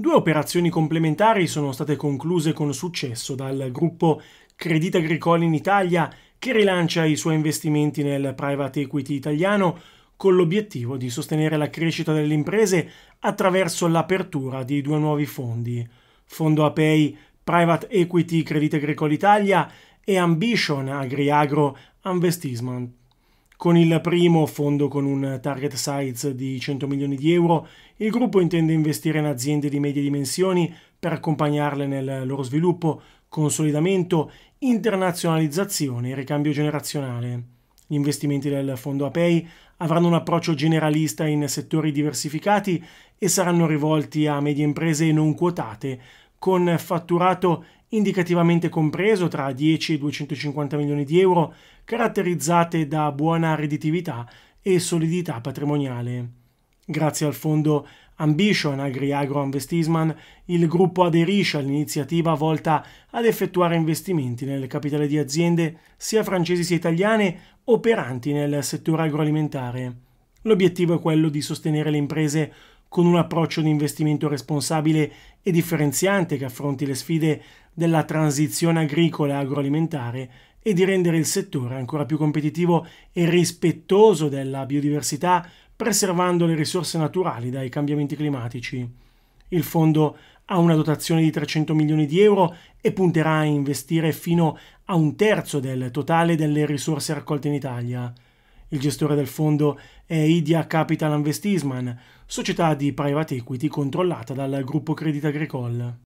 Due operazioni complementari sono state concluse con successo dal gruppo Credit Agricole in Italia che rilancia i suoi investimenti nel private equity italiano con l'obiettivo di sostenere la crescita delle imprese attraverso l'apertura di due nuovi fondi, Fondo APEI Private Equity Credit Agricole Italia e Ambition Agriagro Investissement. Con il primo fondo con un target size di 100 milioni di euro, il gruppo intende investire in aziende di medie dimensioni per accompagnarle nel loro sviluppo, consolidamento, internazionalizzazione e ricambio generazionale. Gli investimenti del fondo APEI avranno un approccio generalista in settori diversificati e saranno rivolti a medie imprese non quotate, con fatturato indicativamente compreso tra 10 e 250 milioni di euro, caratterizzate da buona redditività e solidità patrimoniale. Grazie al fondo Ambition Agriagro Investisman, il gruppo aderisce all'iniziativa volta ad effettuare investimenti nel capitale di aziende sia francesi sia italiane operanti nel settore agroalimentare. L'obiettivo è quello di sostenere le imprese con un approccio di investimento responsabile e differenziante che affronti le sfide della transizione agricola e agroalimentare e di rendere il settore ancora più competitivo e rispettoso della biodiversità, preservando le risorse naturali dai cambiamenti climatici. Il fondo ha una dotazione di 300 milioni di euro e punterà a investire fino a un terzo del totale delle risorse raccolte in Italia. Il gestore del fondo è Idia Capital Investisman, società di private equity controllata dal gruppo Credit Agricole.